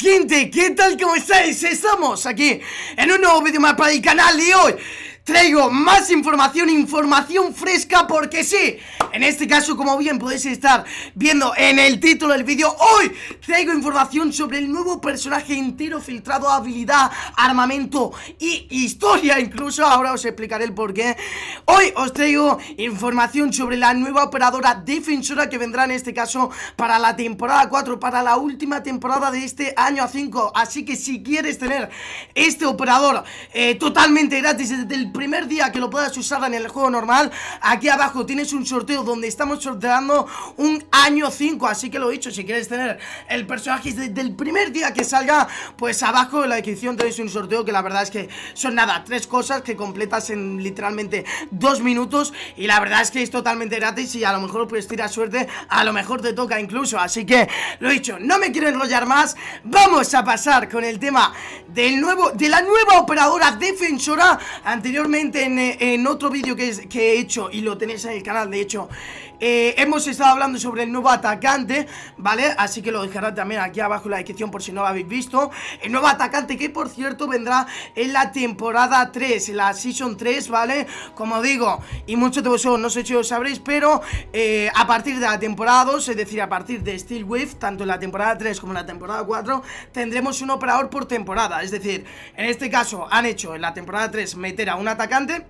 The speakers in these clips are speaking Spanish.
gente? ¿Qué tal? ¿Cómo estáis? Estamos aquí en un nuevo vídeo más para el canal y hoy traigo más información, información fresca porque sí, en este caso como bien podéis estar viendo en el título del vídeo, hoy traigo información sobre el nuevo personaje entero filtrado, habilidad, armamento y historia incluso, ahora os explicaré el porqué. Hoy os traigo información sobre la nueva operadora defensora que vendrá en este caso para la temporada 4, para la última temporada de este año a 5, así que si quieres tener este operador eh, totalmente gratis desde el primer día que lo puedas usar en el juego normal Aquí abajo tienes un sorteo donde estamos sorteando un año 5 Así que lo he dicho, si quieres tener el personaje desde el primer día que salga Pues abajo en la descripción tenéis un sorteo que la verdad es que son nada Tres cosas que completas en literalmente dos minutos Y la verdad es que es totalmente gratis y a lo mejor puedes tirar suerte A lo mejor te toca incluso, así que lo dicho, no me quiero enrollar más Vamos a pasar con el tema del nuevo, de la nueva operadora defensora anterior eh, en, otro vídeo que, que he hecho y lo tenéis en el canal, de hecho, eh, hemos estado hablando sobre el nuevo atacante, ¿vale? Así que lo dejaré también aquí abajo en la descripción por si no lo habéis visto. El nuevo atacante que, por cierto, vendrá en la temporada 3, en la Season 3, ¿vale? Como digo, y muchos de vosotros no sé si lo sabréis, pero eh, a partir de la temporada 2, es decir, a partir de Steel Wave, tanto en la temporada 3 como en la temporada 4, tendremos un operador por temporada. Es decir, en este caso han hecho en la temporada 3 meter a un atacante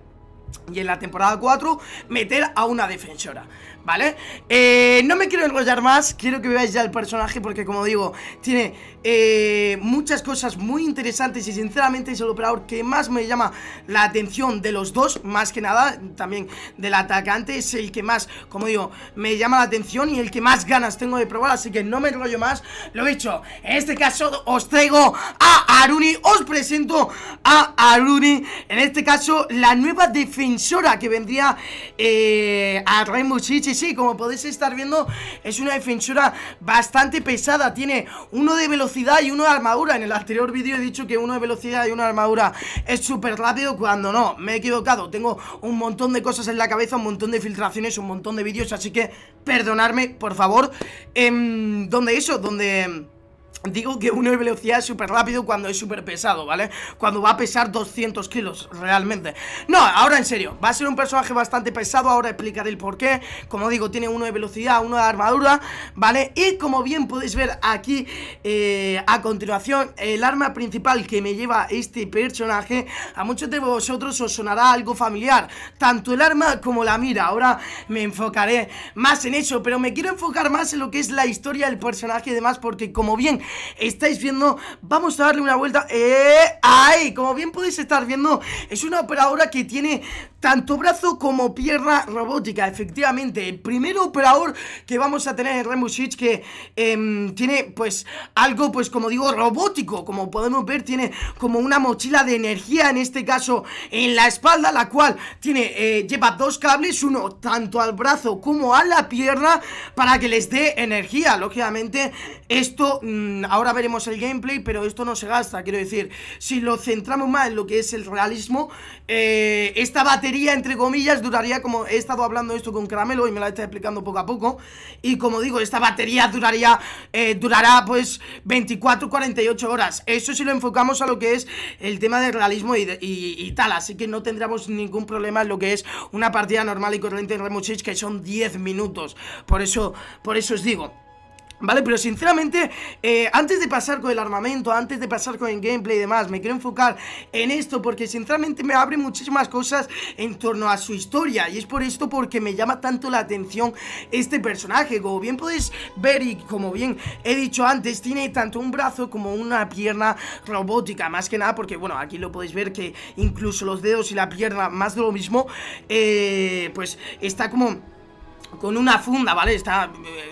y en la temporada 4 meter a una defensora ¿vale? Eh, no me quiero enrollar más, quiero que veáis ya el personaje porque como digo, tiene eh, muchas cosas muy interesantes y sinceramente es el operador que más me llama la atención de los dos, más que nada también del atacante, es el que más, como digo, me llama la atención y el que más ganas tengo de probar, así que no me enrollo más, lo he dicho, en este caso os traigo a Aruni, os presento a Aruni, en este caso la nueva defensora que vendría eh, a Rainbow Six sí, como podéis estar viendo Es una defensora bastante pesada Tiene uno de velocidad y uno de armadura En el anterior vídeo he dicho que uno de velocidad y uno de armadura Es súper rápido cuando no Me he equivocado, tengo un montón de cosas en la cabeza Un montón de filtraciones, un montón de vídeos Así que perdonadme, por favor em, ¿Dónde eso? ¿Dónde...? Digo que uno de velocidad es súper rápido cuando es súper pesado, ¿vale? Cuando va a pesar 200 kilos, realmente No, ahora en serio, va a ser un personaje bastante pesado Ahora explicaré el porqué Como digo, tiene uno de velocidad, uno de armadura, ¿vale? Y como bien podéis ver aquí eh, A continuación, el arma principal que me lleva este personaje A muchos de vosotros os sonará algo familiar Tanto el arma como la mira Ahora me enfocaré más en eso Pero me quiero enfocar más en lo que es la historia del personaje y demás Porque como bien estáis viendo, vamos a darle una vuelta. ¡Eh! ¡Ay! Como bien podéis estar viendo, es una operadora que tiene tanto brazo como pierna robótica, efectivamente. El primer operador que vamos a tener en Rainbow Six que em, tiene, pues, algo, pues, como digo, robótico. Como podemos ver, tiene como una mochila de energía, en este caso, en la espalda, la cual tiene, eh, lleva dos cables, uno tanto al brazo como a la pierna, para que les dé energía. Lógicamente, esto mm, ahora veremos el gameplay, pero esto no se gasta, quiero decir, si lo centramos más en lo que es el realismo, eh, esta batería, entre comillas, duraría como he estado hablando esto con Caramelo y me la está explicando poco a poco, y como digo, esta batería duraría, eh, durará pues 24, 48 horas, eso si lo enfocamos a lo que es el tema del realismo y, tal, así que no tendremos ningún problema en lo que es una partida normal y corriente en remo 6, que son 10 minutos, por eso, por eso os digo... ¿Vale? Pero sinceramente, eh, antes de pasar con el armamento, antes de pasar con el gameplay y demás, me quiero enfocar en esto porque sinceramente me abre muchísimas cosas en torno a su historia y es por esto porque me llama tanto la atención este personaje. Como bien podéis ver y como bien he dicho antes, tiene tanto un brazo como una pierna robótica, más que nada porque, bueno, aquí lo podéis ver que incluso los dedos y la pierna, más de lo mismo, eh, pues está como con una funda, ¿vale? Está eh,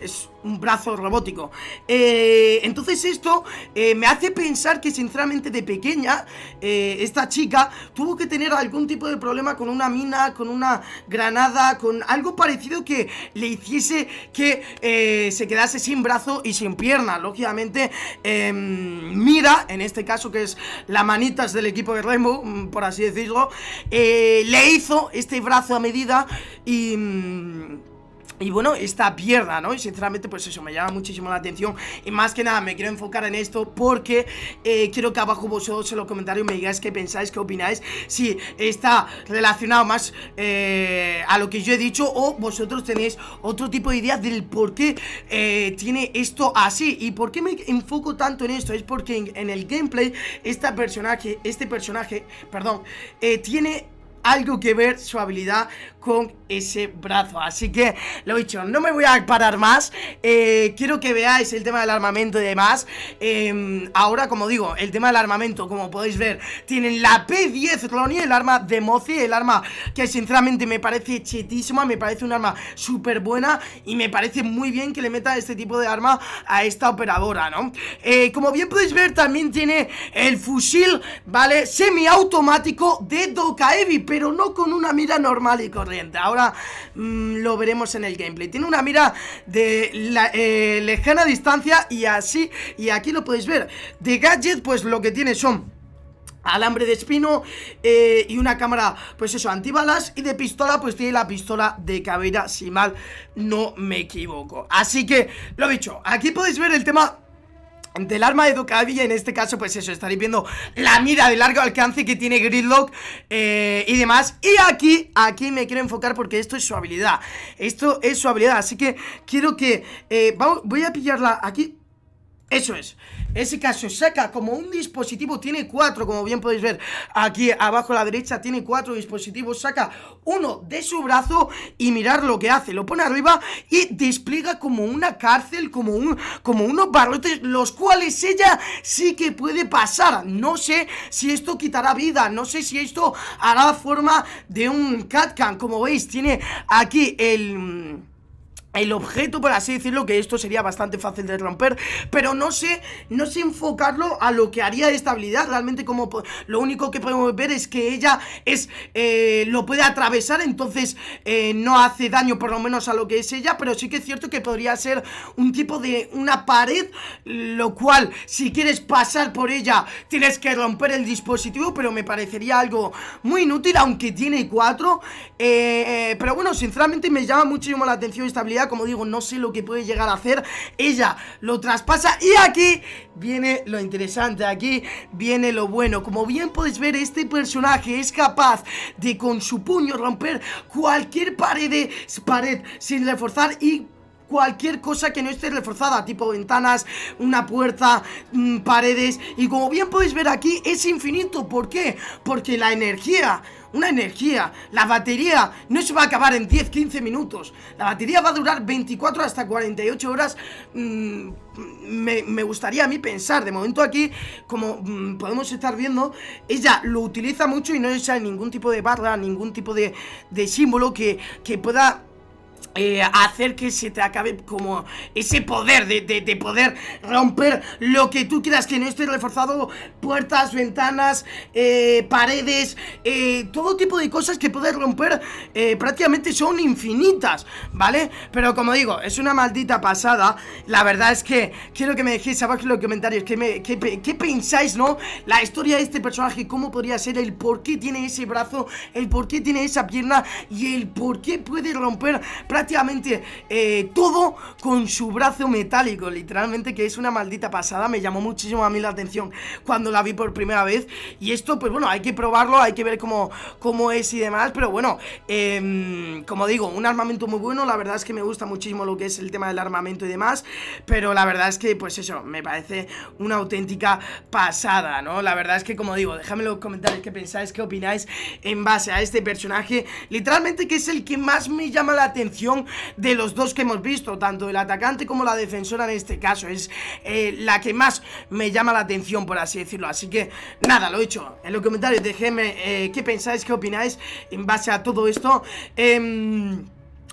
es un brazo robótico. Eh, entonces esto eh, me hace pensar que sinceramente de pequeña eh, esta chica tuvo que tener algún tipo de problema con una mina, con una granada, con algo parecido que le hiciese que se quedase sin brazo y sin pierna. Lógicamente, em, Mira, en este caso que es la manitas del equipo de Rainbow, mm, por así decirlo, le hizo este brazo a medida y... Mm, y bueno, esta pierna, ¿no? Y sinceramente, pues eso, me llama muchísimo la atención Y más que nada, me quiero enfocar en esto porque eh, quiero que abajo vosotros en los comentarios me digáis qué pensáis, qué opináis Si está relacionado más eh, a lo que yo he dicho o vosotros tenéis otro tipo de ideas del por qué eh, tiene esto así Y por qué me enfoco tanto en esto Es porque en, el gameplay, este personaje, este personaje, perdón, tiene algo que ver su habilidad con ese brazo. Así que, lo he dicho, no me voy a parar más. Eh, quiero que veáis el tema del armamento y demás. Em, ahora, como digo, el tema del armamento, como podéis ver, tienen la P10 Ronnie, el arma de Mozi, el arma que sinceramente me parece chetísima, me parece un arma súper buena y me parece muy bien que le meta este tipo de arma a esta operadora, ¿no? Eh, como bien podéis ver, también tiene el fusil, ¿vale? Semiautomático de Dokaevi, pero no con una mira normal y correcta. Ahora mm, lo veremos en el gameplay. Tiene una mira de la, eh, lejana distancia y así, y aquí lo podéis ver. De gadget, pues lo que tiene son alambre de espino eh, y una cámara, pues eso, antibalas y de pistola, pues tiene la pistola de cabera, si mal no me equivoco. Así que, lo dicho, aquí podéis ver el tema del arma de Ducati en este caso pues eso, estaréis viendo la mira de largo alcance que tiene Gridlock eh, y demás Y aquí, aquí me quiero enfocar porque esto es su habilidad, esto es su habilidad, así que quiero que, eh, vamos, voy a pillarla aquí eso es. Ese caso saca como un dispositivo, tiene cuatro, como bien podéis ver aquí abajo a la derecha, tiene cuatro dispositivos, saca uno de su brazo y mirar lo que hace. Lo pone arriba y despliega como una cárcel, como, un, como unos barrotes, los cuales ella sí que puede pasar. No sé si esto quitará vida, no sé si esto hará forma de un catcan. Como veis, tiene aquí el el objeto, por así decirlo, que esto sería bastante fácil de romper, pero no sé, no sé enfocarlo a lo que haría esta habilidad, realmente como lo único que podemos ver es que ella es, eh, lo puede atravesar, entonces eh, no hace daño por lo menos a lo que es ella, pero sí que es cierto que podría ser un tipo de una pared, lo cual si quieres pasar por ella tienes que romper el dispositivo, pero me parecería algo muy inútil, aunque tiene cuatro, eh, pero bueno, sinceramente me llama muchísimo la atención esta habilidad, como digo, no sé lo que puede llegar a hacer. Ella lo traspasa y aquí viene lo interesante, aquí viene lo bueno. Como bien podéis ver, este personaje es capaz de con su puño romper cualquier pared, pared sin reforzar y cualquier cosa que no esté reforzada, tipo ventanas, una puerta, mm, paredes. Y como bien podéis ver aquí, es infinito. ¿Por qué? Porque la energía una energía. La batería no se va a acabar en 10-15 minutos. La batería va a durar 24 hasta 48 horas. Mm, me, me, gustaría a mí pensar. De momento aquí, como mm, podemos estar viendo, ella lo utiliza mucho y no usa ningún tipo de barra, ningún tipo de, símbolo que, que pueda eh, hacer que se te acabe como ese poder de, poder romper lo que tú quieras que no esté reforzado, puertas, ventanas, eh, paredes, eh, todo tipo de cosas que puedes romper prácticamente son infinitas, ¿vale? Pero como digo, es una maldita pasada, la verdad es que quiero que me dejéis abajo en los comentarios qué, qué pensáis, ¿no? La historia de este personaje, cómo podría ser, el por qué tiene ese brazo, el por qué tiene esa pierna y el por qué puede romper prácticamente eh, todo con su brazo metálico, literalmente que es una maldita pasada, me llamó muchísimo a mí la atención cuando la vi por primera vez y esto pues bueno, hay que probarlo, hay que ver cómo, cómo es y demás, pero bueno, em, como digo, un armamento muy bueno, la verdad es que me gusta muchísimo lo que es el tema del armamento y demás, pero la verdad es que pues eso, me parece una auténtica pasada, ¿no? La verdad es que como digo, dejadme en los comentarios qué pensáis, qué opináis en base a este personaje, literalmente que es el que más me llama la atención de los dos que hemos visto, tanto el atacante como la defensora en este caso, es eh, la que más me llama la atención, por así decirlo, así que nada, lo he hecho, en los comentarios dejadme eh, qué pensáis, qué opináis en base a todo esto, em,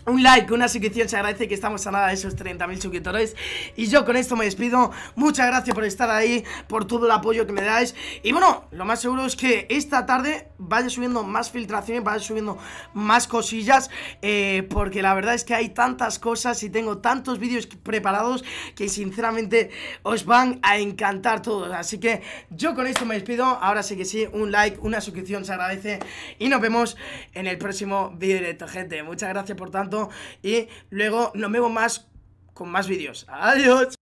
un like, una suscripción se agradece que estamos a nada de esos 30.000 suscriptores Y yo con esto me despido, muchas gracias por estar ahí, por todo el apoyo que me dais Y bueno, lo más seguro es que esta tarde vaya subiendo más filtraciones, vaya subiendo más cosillas eh, Porque la verdad es que hay tantas cosas y tengo tantos vídeos preparados Que sinceramente os van a encantar todos Así que yo con esto me despido, ahora sí que sí, un like, una suscripción se agradece Y nos vemos en el próximo vídeo directo, gente Muchas gracias por tanto y luego nos vemos más con más vídeos. Adiós.